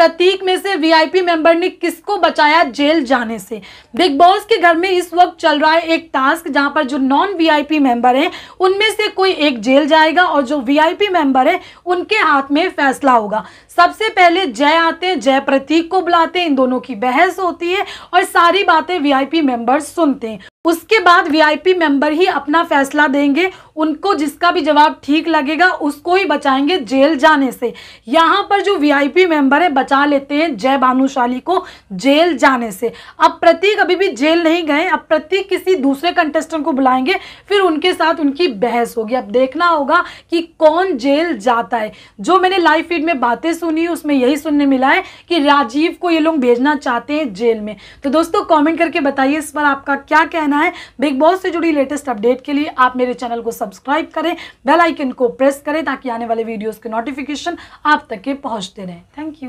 प्रतीक में से VIP member ने किसको बचाया जेल जाने से बिग बॉस के घर में इस वक्त चल रहा है एक टास्क जहां पर जो नॉन वीआईपी मेंबर हैं उनमें से कोई एक जेल जाएगा और जो वीआईपी मेंबर है उनके हाथ में फैसला होगा सबसे पहले जय आते हैं जय प्रतीक को बुलाते हैं इन दोनों की बहस होती है और सारी बातें वीआईपी मेंबर्स सुनते हैं उसके बाद वीआईपी मेंबर ही अपना फैसला देंगे उनको जिसका भी जवाब ठीक लगेगा उसको ही बचाएंगे जेल जाने से यहाँ पर जो वीआईपी मेंबर है बचा लेते हैं जय भानुशाली को जेल जाने से अब प्रतीक अभी भी जेल नहीं गए अब प्रतीक किसी दूसरे कंटेस्टेंट को बुलाएंगे फिर उनके साथ उनकी बहस होगी अब देखना होगा कि कौन जेल जाता है जो मैंने लाइव फीड में बातें सुनी उसमें यही सुनने मिला है कि राजीव को ये लोग भेजना चाहते हैं जेल में तो दोस्तों कॉमेंट करके बताइए इस पर आपका क्या कहना है बिग बॉस से जुड़ी लेटेस्ट अपडेट के लिए आप मेरे चैनल को सब सब्सक्राइब करें बेल आइकन को प्रेस करें ताकि आने वाले वीडियोस के नोटिफिकेशन आप तक के पहुंचते रहें थैंक यू